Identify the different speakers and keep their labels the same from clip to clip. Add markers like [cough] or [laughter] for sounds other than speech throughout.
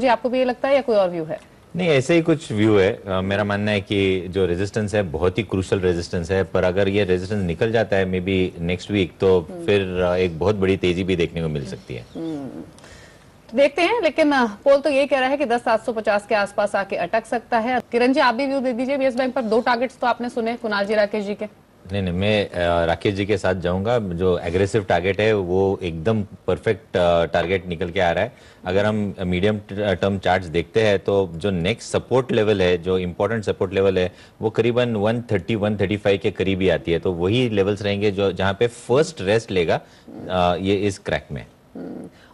Speaker 1: जी आपको भी ये लगता है या कोई और व्यू है
Speaker 2: नहीं ऐसे ही कुछ व्यू है आ, मेरा मानना है कि जो रेजिस्टेंस है बहुत ही क्रूशल रेजिस्टेंस है पर अगर ये रेजिस्टेंस निकल जाता है मे बी नेक्स्ट वीक तो हम्म। फिर एक बहुत बड़ी तेजी भी देखने को मिल सकती है हम्म।
Speaker 1: तो देखते हैं लेकिन पोल तो ये कह रहा है कि दस सात सौ पचास के आसपास आके अटक सकता है किरण जी आप भी व्यू दे दीजिए येस बैंक पर दो टारगेट्स तो आपने सुने कुणाल जी राकेश जी के
Speaker 2: नहीं नहीं मैं राकेश जी के साथ जाऊंगा जो एग्रेसिव टारगेट है वो एकदम परफेक्ट टारगेट निकल के आ रहा है अगर हम मीडियम टर्म चार्ट्स देखते हैं तो जो नेक्स्ट सपोर्ट लेवल है जो इम्पोर्टेंट सपोर्ट लेवल है वो करीबन 130 135 के करीब ही आती है तो वही लेवल्स रहेंगे जो जहाँ पे फर्स्ट रेस्ट लेगा ये इस क्रैक में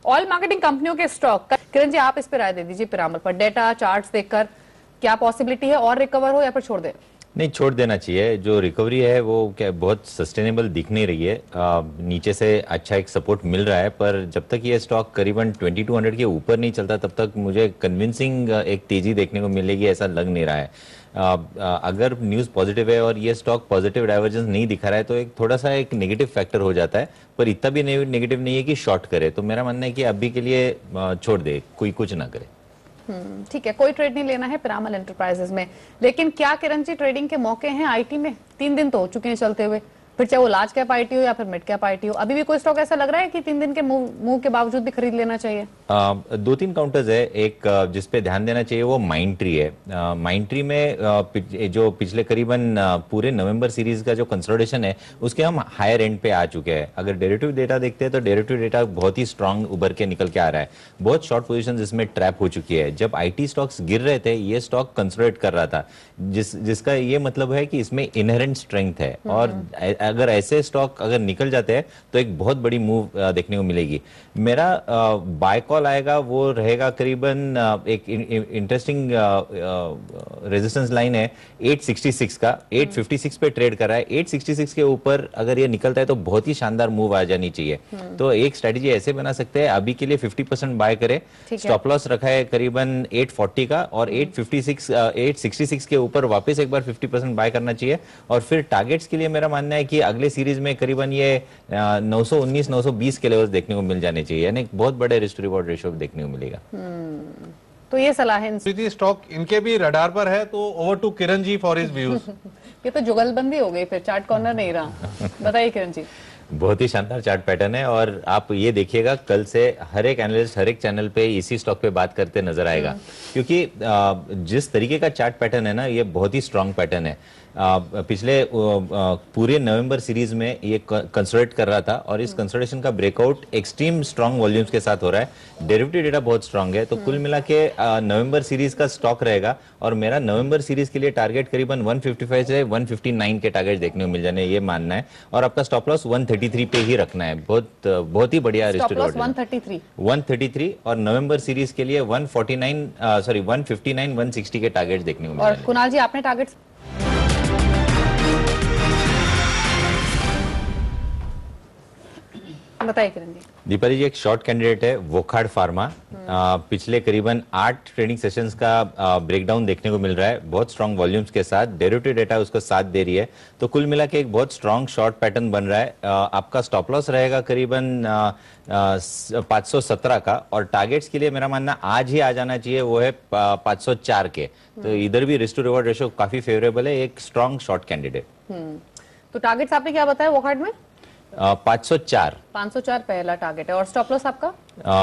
Speaker 1: ऑल मार्केटिंग कंपनियों के स्टॉक किरण जी आप इस पर राय दे दीजिए पिरामल पर डेटा चार्ट देखकर क्या पॉसिबिलिटी है और रिकवर हो या फिर छोड़ दे
Speaker 2: नहीं छोड़ देना चाहिए जो रिकवरी है वो क्या बहुत सस्टेनेबल दिख नहीं रही है आ, नीचे से अच्छा एक सपोर्ट मिल रहा है पर जब तक ये स्टॉक करीबन 2200 के ऊपर नहीं चलता तब तक मुझे कन्विंसिंग एक तेजी देखने को मिलेगी ऐसा लग नहीं रहा है आ, अगर न्यूज़ पॉजिटिव है और ये स्टॉक पॉजिटिव डाइवर्जेंस नहीं दिखा रहा है तो एक थोड़ा सा एक नेगेटिव फैक्टर हो जाता है पर इतना भी नेगेटिव नहीं है कि शॉर्ट करे तो मेरा मानना है कि अभी के लिए छोड़ दे कोई कुछ ना करे
Speaker 1: हम्म, ठीक है कोई ट्रेड नहीं लेना है पिरामल एंटरप्राइजेस में लेकिन क्या किरण जी ट्रेडिंग के मौके हैं आईटी में तीन दिन तो हो चुके हैं चलते हुए फिर चाहे वो लार्ज कैप आईटी हो या फिर मिड कैप आईटी हो अभी भी कोई स्टॉक ऐसा लग रहा है कि तीन दिन के मूव मूव के बावजूद भी खरीद लेना चाहिए
Speaker 2: दो तीन काउंटर्स है एक जिस पे ध्यान देना चाहिए वो माइंड ट्री है माइंड ट्री में जो पिछले करीबन पूरे नवंबर सीरीज का जो कंसोलिडेशन है उसके हम हायर एंड पे आ चुके हैं अगर डेरेटिव डेटा देखते हैं तो डेरेटिव डेटा बहुत ही स्ट्रांग उभर के निकल के आ रहा है बहुत शॉर्ट पोजिशन इसमें ट्रैप हो चुकी है जब आई स्टॉक्स गिर रहे थे ये स्टॉक कंसोलिडेट कर रहा था जिस जिसका ये मतलब है कि इसमें इनहेरेंट स्ट्रेंथ है हम्म। और अगर ऐसे स्टॉक अगर निकल जाते हैं तो एक बहुत बड़ी मूव देखने को मिलेगी मेरा बायकॉल फॉल आएगा वो रहेगा करीबन एक इंटरेस्टिंग रेजिस्टेंस लाइन है 866 का 856 पे ट्रेड कर रहा है 866 के ऊपर अगर ये निकलता है तो बहुत ही शानदार मूव आ जानी चाहिए हम्म। तो एक स्ट्रेटेजी ऐसे बना सकते हैं अभी के लिए 50 परसेंट बाय करे स्टॉप लॉस रखा है करीबन 840 का और 856 हम्म। 866 के ऊपर वापस एक बार 50 परसेंट बाय करना चाहिए और फिर टारगेट्स के लिए मेरा मानना है कि अगले सीरीज में करीबन ये 919 920 के लेवल्स देखने को मिल जाने चाहिए यानी बहुत बड़े रिस्ट रिवॉर्ड रेशो देखने को मिलेगा तो ये सलाह है स्टॉक तो इनके भी रडार पर है तो over to Kiran ji for his views
Speaker 1: ये तो जुगलबंदी हो गई फिर चार्ट कॉर्नर नहीं रहा बताइए किरण जी
Speaker 2: बहुत ही शानदार चार्ट पैटर्न है और आप ये देखिएगा कल से हर एक एनालिस्ट हर एक चैनल पे इसी स्टॉक पे बात करते नजर आएगा हम्म। क्योंकि जिस तरीके का चार्ट पैटर्न है ना ये बहुत ही स्ट्रांग पैटर्न है पिछले पूरे नवंबर सीरीज में ये कंसल्ट कर रहा था और इस कंसल्टेशन हम्म। का ब्रेकआउट एक्सट्रीम स्ट्रांग वॉल्यूम्स के साथ हो रहा है डेरिवेटिव डेटा बहुत स्ट्रांग है तो कुल हम्म। मिला के नवंबर सीरीज का स्टॉक रहेगा और मेरा नवंबर सीरीज के लिए टारगेट करीबन 155 से 159 के टारगेट देखने को मिल जाने ये मानना है और आपका स्टॉप लॉस वन पे ही रखना है बहुत बहुत ही बढ़िया रिस्ट वन थर्टी थ्री और नवंबर सीरीज के लिए वन सॉरी वन फिफ्टी के टारगेट देखने को मिल
Speaker 1: और कुणाल जी आपने टारगेट दीपा
Speaker 2: जी एक शॉर्ट कैंडिडेट है वोखाड फार्मा हम्म। आ, पिछले करीबन आठ ट्रेनिंग सेशंस का ब्रेकडाउन देखने को मिल रहा है बहुत स्ट्रांग वॉल्यूम्स के साथ डेरिवेटिव डेटा उसको साथ दे रही है तो कुल मिला के एक बहुत स्ट्रांग शॉर्ट पैटर्न बन रहा है आ, आपका स्टॉप लॉस रहेगा करीबन पाँच का और टारगेट्स के लिए मेरा मानना आज ही आ जाना चाहिए वो है पाँच के तो हम्म। इधर भी रिस्टू रिवॉर्ड रेशो काफी फेवरेबल है एक स्ट्रांग शॉर्ट कैंडिडेट
Speaker 1: तो टारगेट्स आपने क्या बताया वोखाड में
Speaker 2: पाँच सौ चार
Speaker 1: पाँच सौ चार पहला टारगेट है और स्टॉप लॉस आपका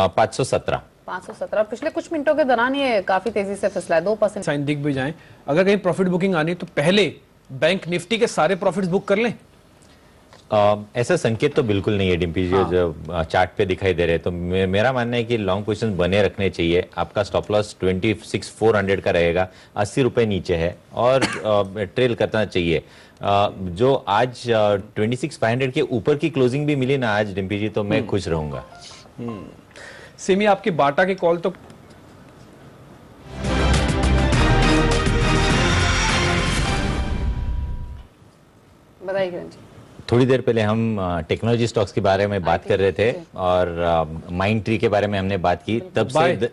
Speaker 3: पाँच सौ सत्रह
Speaker 1: सौ सत्रह पिछले कुछ मिनटों के दौरान ये काफी तेजी से फिसला है दो परसेंट
Speaker 3: साइन दिख भी जाए अगर कहीं प्रॉफिट बुकिंग आनी तो पहले बैंक निफ्टी के सारे प्रॉफिट बुक कर लें
Speaker 2: Um, ऐसा संकेत तो बिल्कुल नहीं है डिम्पी जी हाँ। जो चार्ट uh, पे दिखाई दे रहे हैं तो मे, मेरा मानना है कि लॉन्ग पोजिशन बने रखने चाहिए आपका stop loss twenty six four hundred का रहेगा अस्सी रुपए नीचे है और ट्रेल uh, करना चाहिए आ, uh, जो आज ट्वेंटी सिक्स फाइव हंड्रेड के ऊपर की क्लोजिंग भी मिली ना आज डिम्पी जी तो मैं हम्म। खुश रहूंगा
Speaker 3: हम्म। सिमी आपके बाटा के कॉल तो
Speaker 1: बताइए
Speaker 2: थोड़ी देर पहले हम टेक्नोलॉजी स्टॉक्स के बारे में बात कर रहे थे और माइंड ट्री के बारे में हमने बात की तब से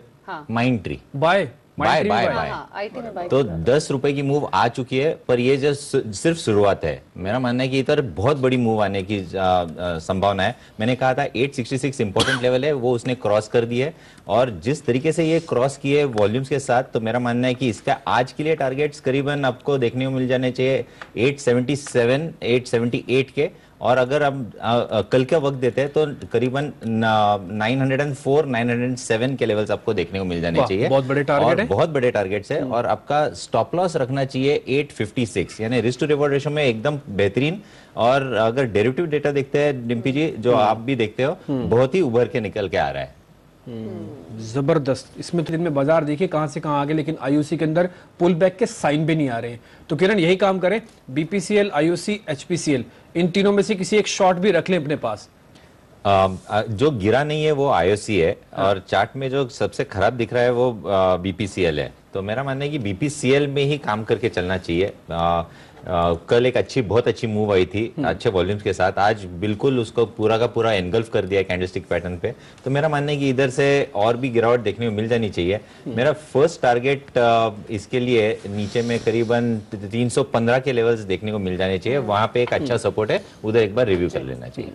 Speaker 2: Mindtree buy buy buy
Speaker 1: buy तो
Speaker 2: दस रुपए की मूव आ चुकी है पर ये जो सिर्फ शुरुआत है मेरा मानना है कि इधर बहुत बड़ी मूव आने की संभावना है मैंने कहा था 866 इंपॉर्टेंट लेवल है वो उसने क्रॉस कर दी है और जिस तरीके से ये क्रॉस किए वॉल्यूम्स के साथ तो मेरा मानना है कि इसका आज के लिए टारगेट्स करीबन आपको देखने को मिल जाने चाहिए एट सेवेंटी के और अगर हम कल का वक्त देते हैं तो करीबन 904, 907 के लेवल्स आपको देखने को मिल जाने चाहिए बहुत बड़े टारगेट है बहुत बड़े टारगेट्स है हम्म। और आपका स्टॉप लॉस रखना चाहिए 856 यानी रिस्क टू रिवॉर्ड रेशो में एकदम बेहतरीन और अगर डेरिवेटिव डेटा देखते हैं डिम्पी जी जो हम्म। आप भी देखते हो हम्म। बहुत ही उभर के निकल के आ रहा है
Speaker 3: हम्म। जबरदस्त इसमें तो इनमें में बाजार देखिए कहां से कहां आ गए लेकिन आईओसी के अंदर पुल बैक के साइन भी नहीं आ रहे हैं तो किरण यही काम करें बीपीसीएल आईओसी एचपीसीएल इन तीनों में से किसी एक शॉट भी रख लें अपने पास
Speaker 2: आ, जो गिरा नहीं है वो आईओसी है हाँ। और चार्ट में जो सबसे खराब दिख रहा है वो बीपीसीएल है तो मेरा मानना है कि बीपीसीएल में ही काम करके चलना चाहिए कल एक अच्छी बहुत अच्छी मूव आई थी हम्म। अच्छे वॉल्यूम्स के साथ आज बिल्कुल उसको पूरा का पूरा एनगल्फ कर दिया कैंडलस्टिक पैटर्न पे तो मेरा मानना है कि इधर से और भी गिरावट देखने को मिल जानी चाहिए हम्म। मेरा फर्स्ट टारगेट इसके लिए नीचे में करीबन 315 के लेवल्स देखने को मिल जाने चाहिए वहां पे एक अच्छा सपोर्ट हम्म। है उधर एक बार रिव्यू कर लेना चाहिए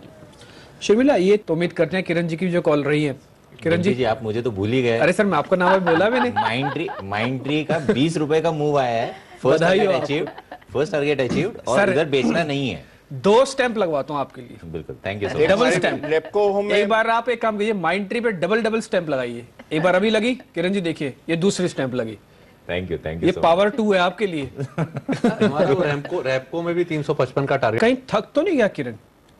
Speaker 3: शर्मिला ये तो उम्मीद करते हैं किरण जी की जो कॉल रही है किरण जी, जी आप मुझे तो भूल ही गए अरे सर मैं आपका नाम बोला मैंने माइंड ट्री माइंड ट्री का बीस रुपए का मूव आया है first target achieve first target achieve और इधर बेचना नहीं है दो स्टैंप लगवाता हूँ आपके लिए बिल्कुल thank you sir double stamp Repco home एक बार आप एक काम कीजिए माइंड ट्री पे डबल डबल स्टैंप लगाइए एक बार अभी लगी किरण जी देखिए ये दूसरी स्टैंप लगी थैंक यू थैंक यू ये पावर टू है आपके लिए रेपको रेपको में भी 355 का टारगेट कहीं थक तो नहीं गया किरण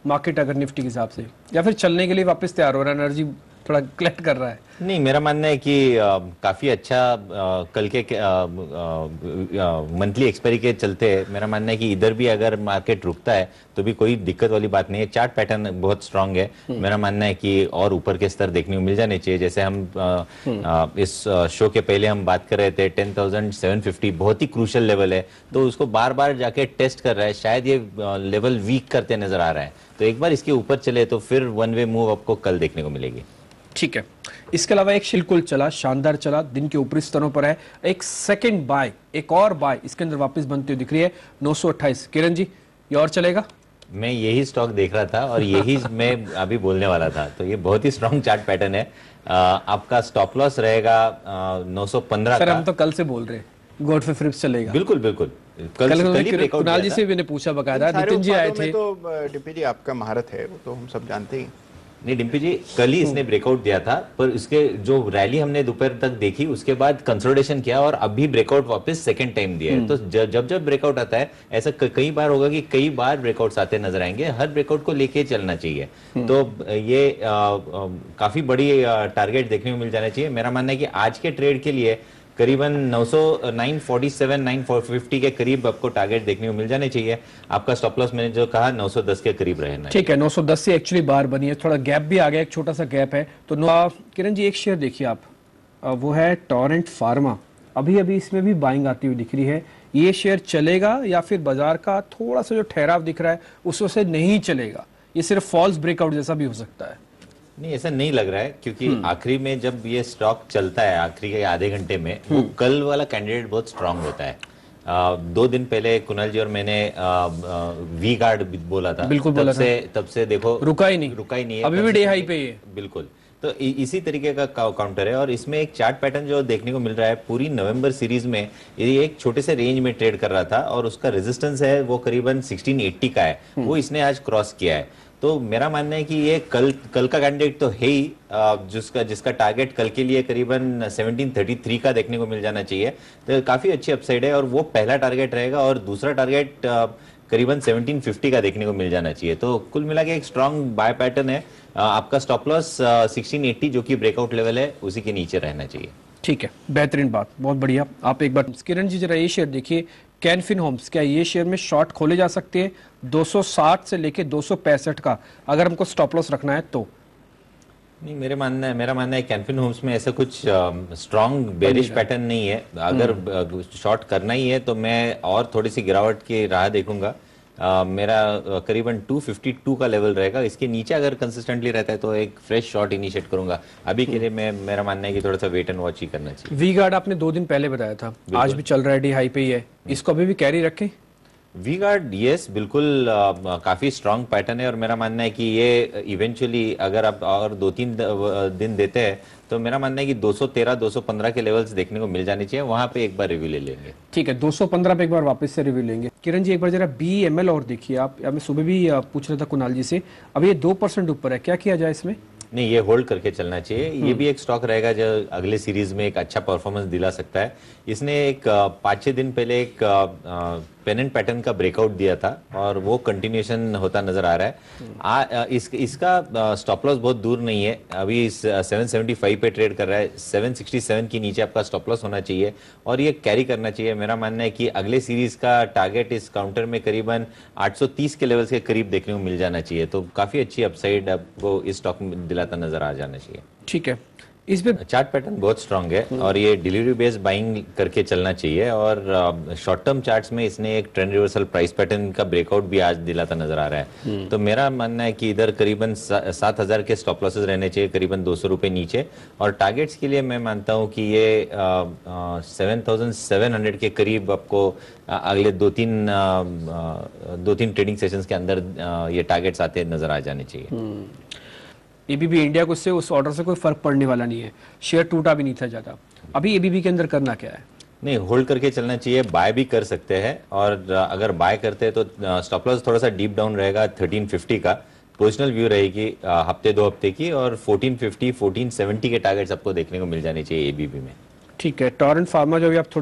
Speaker 3: मार्केट अगर निफ्टी के हिसाब से या फिर चलने के लिए वापस तैयार हो रहा है एनर्जी थोड़ा क्लेक्ट कर रहा है
Speaker 2: नहीं मेरा मानना है कि आ, काफी अच्छा आ, कल के मंथली एक्सपायरी के चलते मेरा मानना है कि इधर भी अगर मार्केट रुकता है तो भी कोई दिक्कत वाली बात नहीं है चार्ट पैटर्न बहुत स्ट्रांग है हम्म। मेरा मानना है कि और ऊपर के स्तर देखने को मिल जाने चाहिए जैसे हम आ, हम्म। इस शो के पहले हम बात कर रहे थे टेन थाउजेंड सेवन फिफ्टी बहुत ही क्रूशल लेवल है तो उसको बार बार जाके टेस्ट कर रहा है शायद ये लेवल वीक करते नजर आ रहा है तो एक बार इसके ऊपर चले तो फिर वन वे
Speaker 3: मूव आपको कल देखने को मिलेगी ठीक है इसके अलावा एक शिलकुल चला शानदार चला दिन के ऊपरी स्तरों पर है एक सेकंड बाय एक और बाय इसके अंदर वापस बनती हुई दिख रही है 928 किरण जी ये और चलेगा
Speaker 2: मैं यही स्टॉक देख रहा था और यही [laughs] मैं अभी बोलने वाला था तो ये बहुत ही स्ट्रॉन्ग चार्ट पैटर्न है आ, आपका स्टॉप लॉस रहेगा नौ
Speaker 3: सौ पंद्रह सर हम तो कल से बोल रहे हैं गॉडफे फ्रिप्स चलेगा बिल्कुल बिल्कुल कल कल जी से ने पूछा बकायदा नितिन जी आए थे तो डिपी जी आपका महारत है वो तो हम सब जानते ही
Speaker 2: नहीं डिम्पी जी कल ही हम्म। इसने ब्रेकआउट दिया था पर इसके जो रैली हमने दोपहर तक देखी उसके बाद कंसोलिडेशन किया और अभी ब्रेकआउट वापस सेकंड टाइम दिया है हम्म। तो जब जब ब्रेकआउट आता है ऐसा कई बार होगा कि कई बार ब्रेकआउट आते नजर आएंगे हर ब्रेकआउट को लेके चलना चाहिए हम्म। तो ये आ, आ, काफी बड़ी टारगेट देखने को मिल जाना चाहिए मेरा मानना है कि आज के ट्रेड के लिए करीबन 900 947 950 के करीब आपको टारगेट देखने को मिल जाने चाहिए आपका स्टॉप लॉस मैंने जो कहा 910 के करीब रहना ठीक
Speaker 3: है 910 से एक्चुअली बाहर बनी है थोड़ा गैप भी आ गया एक छोटा सा गैप है तो किरण जी एक शेयर देखिए आप वो है टॉरेंट फार्मा अभी अभी इसमें भी बाइंग आती हुई दिख रही है ये शेयर चलेगा या फिर बाजार का थोड़ा सा जो ठहराव दिख रहा है से नहीं चलेगा ये सिर्फ फॉल्स ब्रेकआउट जैसा भी हो सकता है
Speaker 2: नहीं ऐसा नहीं लग रहा है क्योंकि हम्म। आखिरी में जब ये स्टॉक चलता है आखिरी के आधे घंटे में वो हम्म। कल वाला कैंडिडेट बहुत स्ट्रांग होता है आ, दो दिन पहले कुणाल जी और मैंने आ, आ, वी गार्ड बोला था बिल्कुल तब बोला से तब से देखो
Speaker 3: रुका ही नहीं रुका ही नहीं है अभी भी डे
Speaker 2: हाई पे है बिल्कुल तो इसी तरीके का काउंटर है और इसमें एक चार्ट पैटर्न जो देखने को मिल रहा है पूरी नवंबर सीरीज में ये एक छोटे से रेंज में ट्रेड कर रहा था और उसका रेजिस्टेंस है वो करीबन 1680 का है हम्म। वो इसने आज क्रॉस किया है तो मेरा मानना है कि ये कल कल का कैंडिडेट तो है ही जिसका जिसका टारगेट कल के लिए करीबन 1733 का देखने को मिल जाना चाहिए तो काफ़ी अच्छी अपसाइड है और वो पहला टारगेट रहेगा और दूसरा टारगेट करीबन 1750 का देखने को मिल जाना चाहिए तो कुल मिला के एक स्ट्रांग बाय पैटर्न है आपका स्टॉप लॉस सिक्सटीन जो कि ब्रेकआउट लेवल है उसी के नीचे रहना चाहिए
Speaker 3: ठीक है बेहतरीन बात बहुत बढ़िया आप एक बार किरण जी जरा ये शेयर देखिए कैनफिन होम्स क्या ये शेयर में शॉर्ट खोले जा सकते हैं 260 से लेके दो का अगर हमको स्टॉप लॉस रखना है तो
Speaker 2: नहीं मेरे मानना है मेरा मानना है कैनफिन होम्स में ऐसा कुछ स्ट्रांग बेरिश पैटर्न नहीं है अगर हम्म। शॉर्ट करना ही है तो मैं और थोड़ी सी गिरावट की राह देखूंगा मेरा करीबन 252 का लेवल रहेगा इसके नीचे अगर कंसिस्टेंटली रहता है तो एक फ्रेश शॉट इनिशिएट करूंगा अभी के लिए hmm. मैं मेरा मानना है कि थोड़ा सा वेट एंड वॉच ही करना चाहिए
Speaker 3: वी गार्ड आपने दो दिन पहले बताया था आज भी चल रहा है डी हाई पे ही है hmm. इसको अभी भी कैरी रखें
Speaker 2: वी गार्ड यस बिल्कुल आ, uh, काफी स्ट्रांग पैटर्न है और मेरा मानना है कि ये इवेंचुअली अगर आप और दो तीन uh, दिन देते हैं तो मेरा मानना है कि 213 215 के लेवल्स देखने को मिल जाने चाहिए वहां पे एक बार रिव्यू ले लेंगे
Speaker 3: ठीक है 215 पे एक बार वापस से रिव्यू लेंगे किरण जी एक बार जरा बी एम एल और देखिए आप मैं सुबह भी uh, पूछ रहा था कुणाल जी से अब ये दो ऊपर है क्या किया जाए इसमें
Speaker 2: नहीं ये होल्ड करके चलना चाहिए ये हम्म। भी एक स्टॉक रहेगा जो अगले सीरीज में एक अच्छा परफॉर्मेंस दिला सकता है इसने एक पाँच छः दिन पहले एक पेनेंट पैटर्न का ब्रेकआउट दिया था और वो कंटिन्यूशन होता नजर आ रहा है आ, इस, इसका स्टॉप लॉस बहुत दूर नहीं है अभी इस 775 पे ट्रेड कर रहा है 767 के नीचे आपका स्टॉप लॉस होना चाहिए और ये कैरी करना चाहिए मेरा मानना है कि अगले सीरीज का टारगेट इस काउंटर में करीबन 830 के लेवल के करीब देखने को मिल जाना चाहिए तो काफी अच्छी अपसाइड आपको इस स्टॉक दिलाता नजर आ जाना चाहिए
Speaker 3: ठीक है पे चार्ट
Speaker 2: पैटर्न बहुत स्ट्रांग है hmm. और ये डिलीवरी बेस्ड बाइंग करके चलना चाहिए और शॉर्ट टर्म चार्ट्स में इसने एक ट्रेंड रिवर्सल प्राइस पैटर्न का ब्रेकआउट भी आज दिलाता नजर आ रहा है hmm. तो मेरा मानना है कि इधर करीबन सात हजार के स्टॉप लॉसेज रहने चाहिए करीबन दो सौ नीचे और टारगेट्स के लिए मैं मानता हूँ कि ये सेवन थाउजेंड सेवन हंड्रेड के करीब आपको uh, अगले दो तीन uh, uh, दो तीन ट्रेडिंग सेशन के अंदर ये टारगेट्स आते नजर आ जाने चाहिए
Speaker 3: hmm. एबीबी इंडिया को से उस ऑर्डर से कोई फर्क पड़ने वाला नहीं है शेयर टूटा भी नहीं था ज़्यादा अभी एबीबी के अंदर करना क्या है
Speaker 2: नहीं होल्ड करके चलना चाहिए बाय भी कर सकते हैं और अगर बाय करते हैं तो स्टॉप लॉस थोड़ा सा डीप डाउन रहेगा 1350 का पोजिशनल व्यू रहेगी हफ्ते दो हफ्ते की और 1450 1470 के टारगेट्स आपको देखने को मिल जाने चाहिए एबीबी में
Speaker 3: ठीक है टॉरेंट फार्मा जो भी आप थोड़ी